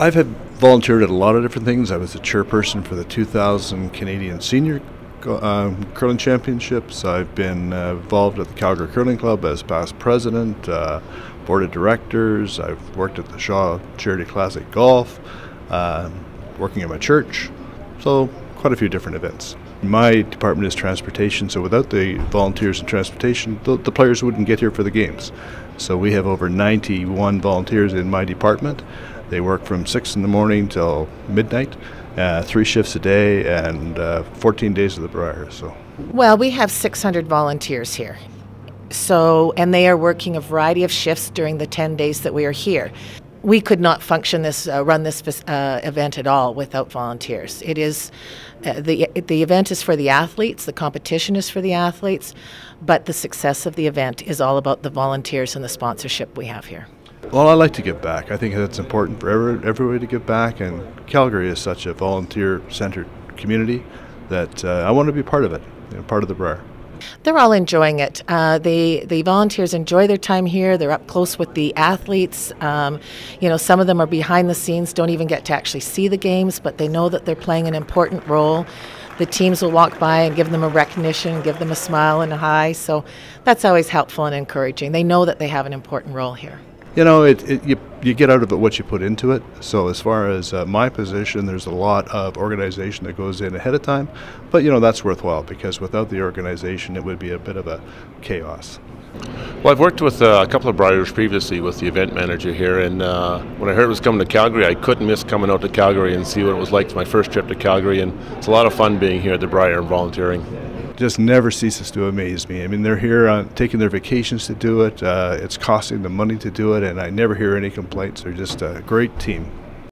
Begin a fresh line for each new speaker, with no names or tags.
I've had volunteered at a lot of different things. I was a chairperson for the 2000 Canadian Senior um, Curling Championships. I've been uh, involved at the Calgary Curling Club as past president, uh, board of directors. I've worked at the Shaw Charity Classic Golf, uh, working at my church. So, quite a few different events. My department is transportation, so without the volunteers in transportation, the, the players wouldn't get here for the games. So, we have over 91 volunteers in my department. They work from 6 in the morning till midnight, uh, three shifts a day, and uh, 14 days of the briar. So.
Well, we have 600 volunteers here. So, and they are working a variety of shifts during the 10 days that we are here. We could not function this, uh, run this uh, event at all without volunteers. It is, uh, the, the event is for the athletes, the competition is for the athletes, but the success of the event is all about the volunteers and the sponsorship we have here.
Well, I like to give back. I think that's important for every, everybody to give back, and Calgary is such a volunteer centered community that uh, I want to be part of it, you know, part of the Briar.
They're all enjoying it. Uh, they, the volunteers enjoy their time here. They're up close with the athletes. Um, you know, some of them are behind the scenes, don't even get to actually see the games, but they know that they're playing an important role. The teams will walk by and give them a recognition, give them a smile and a hi. So that's always helpful and encouraging. They know that they have an important role here.
You know, it, it, you, you get out of it what you put into it. So as far as uh, my position, there's a lot of organization that goes in ahead of time, but you know that's worthwhile because without the organization, it would be a bit of a chaos.
Well, I've worked with uh, a couple of briars previously with the event manager here, and uh, when I heard it was coming to Calgary, I couldn't miss coming out to Calgary and see what it was like. It's my first trip to Calgary, and it's a lot of fun being here at the Briar and volunteering
just never ceases to amaze me. I mean, they're here on, uh, taking their vacations to do it. Uh, it's costing them money to do it, and I never hear any complaints. They're just a great team.